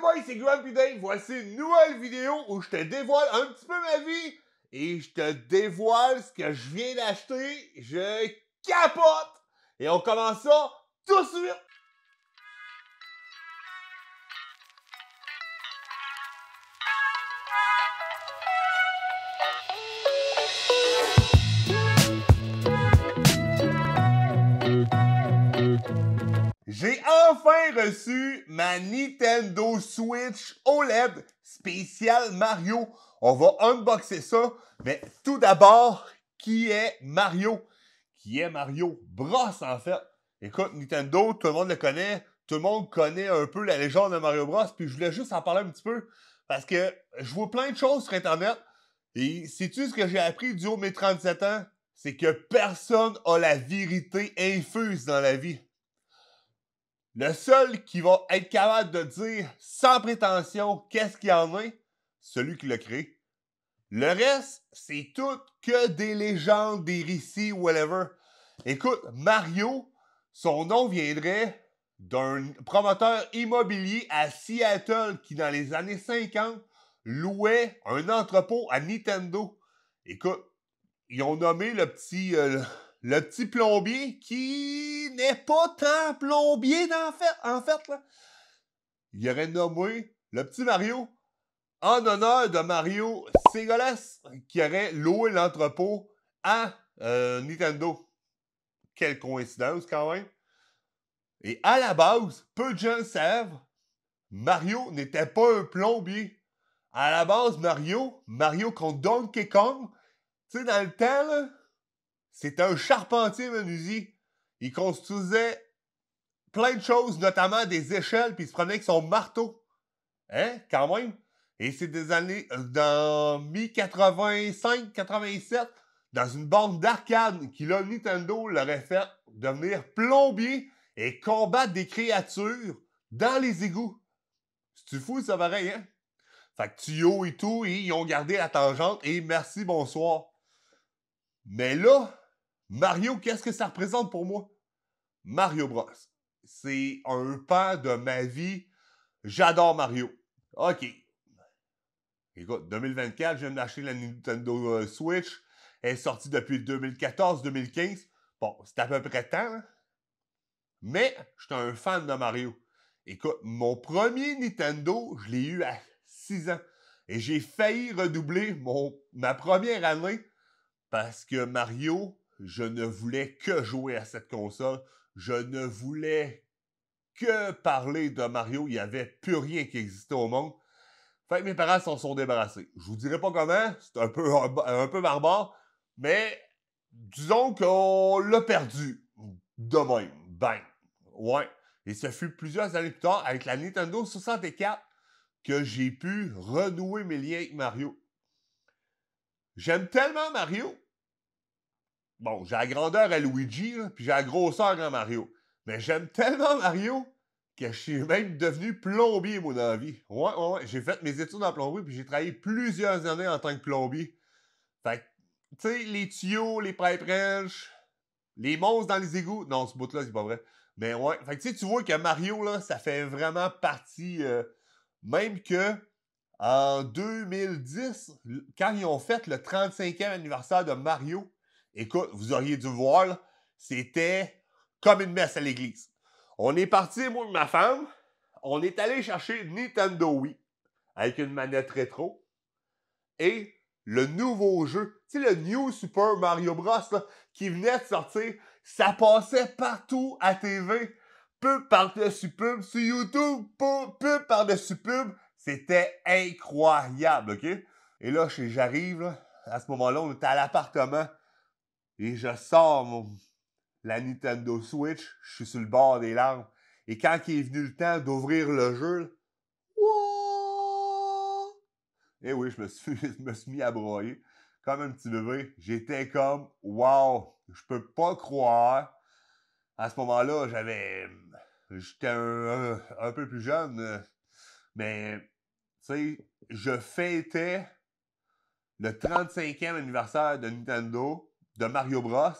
boys, c'est Grand Voici une nouvelle vidéo où je te dévoile un petit peu ma vie et je te dévoile ce que je viens d'acheter. Je capote! Et on commence ça tout de suite! reçu ma Nintendo Switch OLED spécial Mario. On va unboxer ça, mais tout d'abord, qui est Mario? Qui est Mario Bros, en fait? Écoute, Nintendo, tout le monde le connaît, tout le monde connaît un peu la légende de Mario Bros, puis je voulais juste en parler un petit peu, parce que je vois plein de choses sur Internet, et sais-tu ce que j'ai appris du haut mes 37 ans? C'est que personne a la vérité infuse dans la vie. Le seul qui va être capable de dire sans prétention qu'est-ce qu'il y en a, celui qui le crée. Le reste, c'est tout que des légendes, des récits, whatever. Écoute, Mario, son nom viendrait d'un promoteur immobilier à Seattle qui, dans les années 50, louait un entrepôt à Nintendo. Écoute, ils ont nommé le petit, euh, le petit plombier qui n'est pas tant plombier en fait, en fait là. Il aurait nommé le petit Mario en honneur de Mario Segolas qui aurait loué l'entrepôt à euh, Nintendo. Quelle coïncidence quand même. Et à la base, peu de gens savent, Mario n'était pas un plombier. À la base, Mario, Mario contre Donkey Kong, tu sais, dans le temps, là, c'est un charpentier menuisier. Il construisait plein de choses, notamment des échelles, puis il se prenait avec son marteau. Hein, quand même. Et c'est des années, euh, dans 1085-87, dans une bande d'arcade qui, là, Nintendo l'aurait fait devenir plombier et combattre des créatures dans les égouts. C'est-tu fou, ça, pareil, hein? Fait que et tout, ils ont gardé la tangente et merci, bonsoir. Mais là, Mario, qu'est-ce que ça représente pour moi? Mario Bros. C'est un pan de ma vie. J'adore Mario. OK. Écoute, 2024, je viens d'acheter la Nintendo euh, Switch. Elle est sortie depuis 2014-2015. Bon, c'est à peu près temps. Hein. Mais je suis un fan de Mario. Écoute, mon premier Nintendo, je l'ai eu à 6 ans. Et j'ai failli redoubler ma première année parce que Mario, je ne voulais que jouer à cette console. Je ne voulais que parler de Mario. Il n'y avait plus rien qui existait au monde. Fait que mes parents s'en sont débarrassés. Je vous dirai pas comment, c'est un peu, un, barbare, mais disons qu'on l'a perdu. De même. Bang. Ouais. Et ce fut plusieurs années plus tard, avec la Nintendo 64, que j'ai pu renouer mes liens avec Mario. J'aime tellement Mario Bon, j'ai la grandeur à Luigi, puis j'ai la grosseur à Mario. Mais j'aime tellement Mario que je suis même devenu plombier, mon avis. Ouais, ouais, ouais. J'ai fait mes études en plomberie, puis j'ai travaillé plusieurs années en tant que plombier. Fait tu sais, les tuyaux, les pipe les monstres dans les égouts. Non, ce bout-là, c'est pas vrai. Mais ouais. Fait que, tu sais, tu vois que Mario, là, ça fait vraiment partie. Euh, même que, en 2010, quand ils ont fait le 35e anniversaire de Mario, Écoute, vous auriez dû voir, c'était comme une messe à l'église. On est parti, moi et ma femme, on est allé chercher Nintendo Wii avec une manette rétro et le nouveau jeu, tu sais, le New Super Mario Bros. qui venait de sortir, ça passait partout à TV, pub par-dessus pub, sur YouTube, pub par-dessus pub, c'était incroyable, OK? Et là, j'arrive, à ce moment-là, on était à l'appartement et je sors mon, la Nintendo Switch, je suis sur le bord des larmes. Et quand il est venu le temps d'ouvrir le jeu, et eh oui, je me, suis, mis à broyer comme un petit bébé. J'étais comme, wow, je peux pas croire. À ce moment-là, j'avais, j'étais un, un, peu plus jeune, euh, mais tu sais, je fêtais le 35e anniversaire de Nintendo de Mario Bros.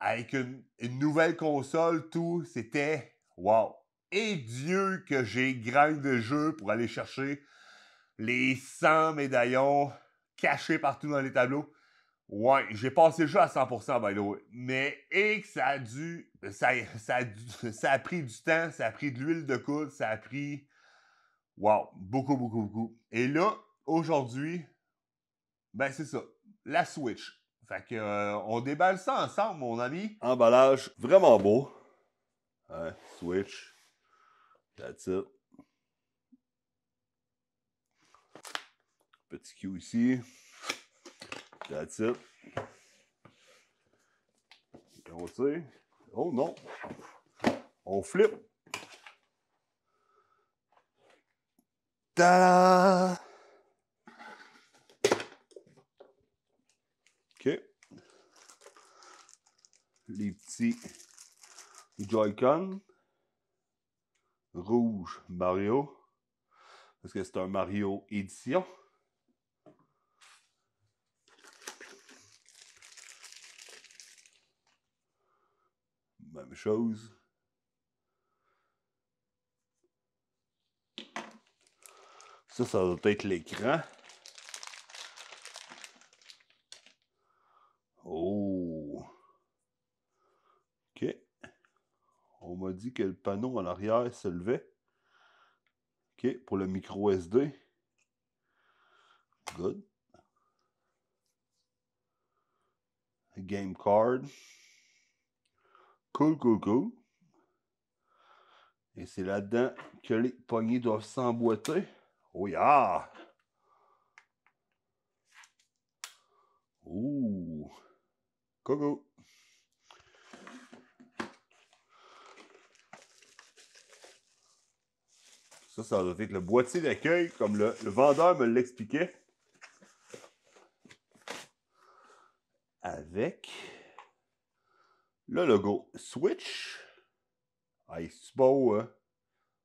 Avec une, nouvelle console, tout, c'était wow. Et Dieu que j'ai grain de jeu pour aller chercher les 100 médaillons cachés partout dans les tableaux. Ouais, j'ai passé le jeu à 100%, by the way. Mais, et que ça a dû, ça, a pris du temps, ça a pris de l'huile de coude, ça a pris, wow, beaucoup, beaucoup, beaucoup. Et là, aujourd'hui, ben c'est ça, la Switch. Fait que euh, on déballe ça ensemble, mon ami. Emballage vraiment beau. switch. That's it. Petit Q ici. That's it. on tire. Oh non. On flippe. Tada. OK. Les petits Joy-Con. Rouge, Mario. Parce que c'est un Mario édition. Même chose. Ça, ça doit être l'écran. dit que le panneau en arrière se levait. OK, pour le micro SD. Good. Game card. Cool, cool, cool. Et c'est là-dedans que les poignées doivent s'emboîter. Oh yeah! Ouh! Coco! Ça, ça doit être le boîtier d'accueil, comme le, vendeur me l'expliquait. Avec le logo Switch. Ah, c'est beau, hein?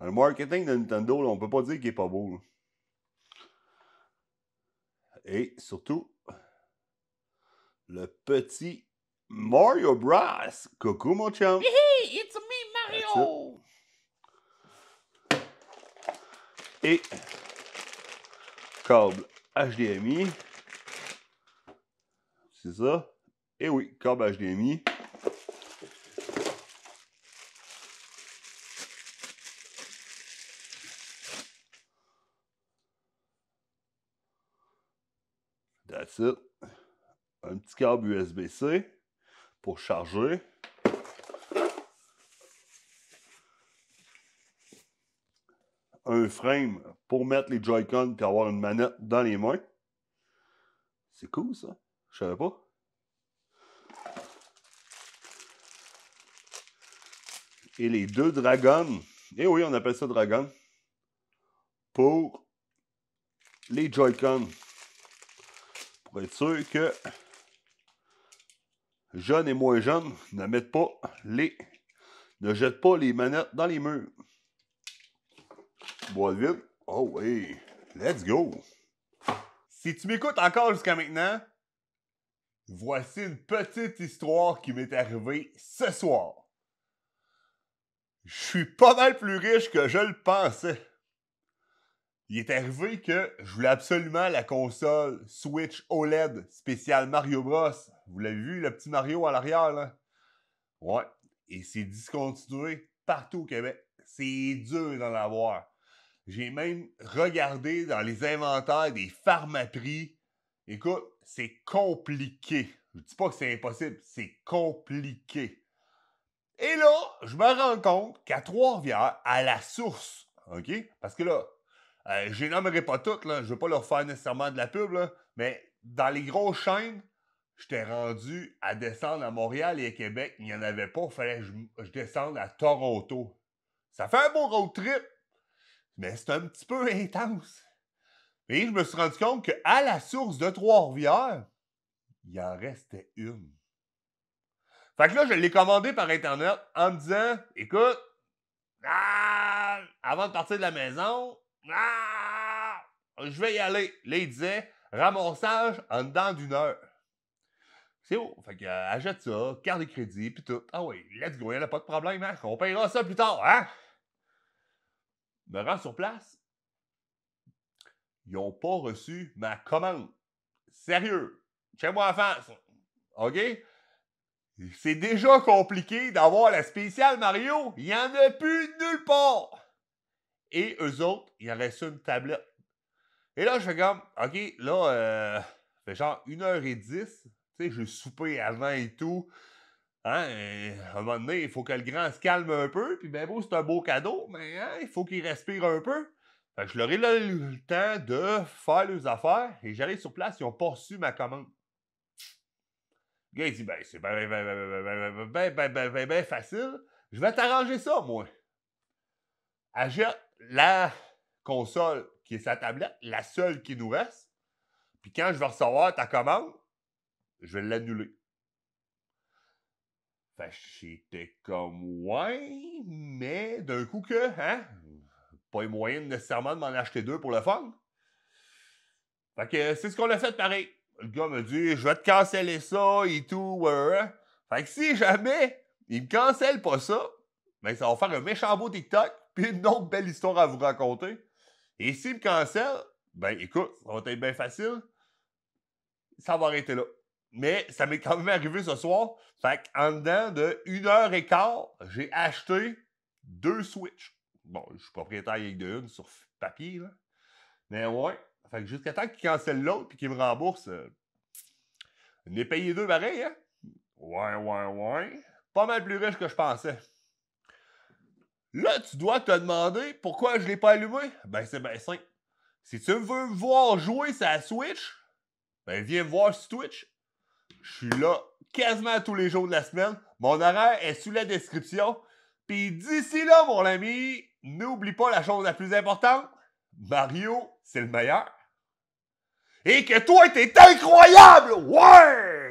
le marketing de Nintendo, là, on peut pas dire qu'il est pas beau. Et surtout, le petit Mario Bros. Coucou, mon chum! it's me, Mario! et câble HDMI. C'est ça. Et oui, câble HDMI. That's Un petit câble USB-C pour charger. frame pour mettre les Joy-Con et avoir une manette dans les mains. C'est cool ça. Je savais pas. Et les deux dragons. Eh oui, on appelle ça dragon. Pour les Joy-Con. Pour être sûr que jeunes et moins jeunes ne mettent pas les. ne jettent pas les manettes dans les murs. Oh oui, let's go! Si tu m'écoutes encore jusqu'à maintenant, voici une petite histoire qui m'est arrivée ce soir. Je suis pas mal plus riche que je le pensais. Il est arrivé que je voulais absolument la console Switch OLED spéciale Mario Bros. Vous l'avez vu, le petit Mario à l'arrière, là? Ouais. Et c'est discontinué partout au Québec. C'est dur d'en avoir. J'ai même regardé dans les inventaires des pharmaprix. Écoute, c'est compliqué. Je ne dis pas que c'est impossible, c'est compliqué. Et là, je me rends compte qu'à Trois-Rivières, à la source, OK? Parce que là, euh, je pas toutes, je je veux pas leur faire nécessairement de la pub, mais dans les grosses chaînes, j'étais rendu à descendre à Montréal et à Québec, il n'y en avait pas, il fallait que je, descende à Toronto. Ça fait un bon road trip, mais c'est un petit peu intense. Et je me suis rendu compte qu'à la source de Trois-Rivières, il en restait une. Fait que là, je l'ai commandé par Internet en me disant écoute, ah, avant de partir de la maison, ah, je vais y aller. Là, il disait ramassage en dedans d'une heure. C'est bon. Fait que, euh, achète ça, carte de crédit, puis tout. Ah oui, let's go, il n'y a pas de problème, hein. On paiera ça plus tard, hein? me rends sur place. Ils n'ont pas reçu ma commande. Sérieux. Tiens-moi en face. OK? C'est déjà compliqué d'avoir la spéciale Mario. Il n'y en a plus nulle part. Et eux autres, il en reste une tablette. Et là, je fais comme, OK, là, euh, fait genre 1h10. Tu sais, j'ai soupé avant et tout à un moment donné, il faut que le grand se calme un peu, puis bien beau, c'est un beau cadeau, mais il faut qu'il respire un peu. je leur ai donné le temps de faire leurs affaires, et j'arrive sur place, ils n'ont pas reçu ma commande. Le gars, dit, c'est ben, facile, je vais t'arranger ça, moi. Ajoute la console qui est sa tablette, la seule qui nous reste, puis quand je vais recevoir ta commande, je vais l'annuler. Fait que j'étais comme, ouais, mais d'un coup que, hein, pas les moyens nécessairement de m'en acheter deux pour le fun. Fait que c'est ce qu'on a fait pareil. Le gars me dit, je vais te canceller ça et tout. Fait que si jamais il me cancelle pas ça, ben ça va faire un méchant beau TikTok puis une autre belle histoire à vous raconter. Et s'il me cancelle, ben écoute, ça va être bien facile. Ça va arrêter là. Mais ça m'est quand même arrivé ce soir. Fait qu'en dedans de une heure et quart, j'ai acheté deux Switch. Bon, je suis propriétaire d'une de sur papier, là. Mais ouais. Fait que jusqu'à temps qu'il cancelle l'autre puis qu'il me rembourse euh, est payé deux pareil, hein? Ouais, ouais, ouais. Pas mal plus riche que je pensais. Là, tu dois te demander pourquoi je l'ai pas allumé. Ben, c'est bien simple. Si tu veux me voir jouer sa Switch, ben viens voir sur Twitch je suis là quasiment tous les jours de la semaine. Mon horaire est sous la description. Puis d'ici là, mon ami, n'oublie pas la chose la plus importante. Mario, c'est le meilleur. Et que toi, t'es incroyable! Ouais!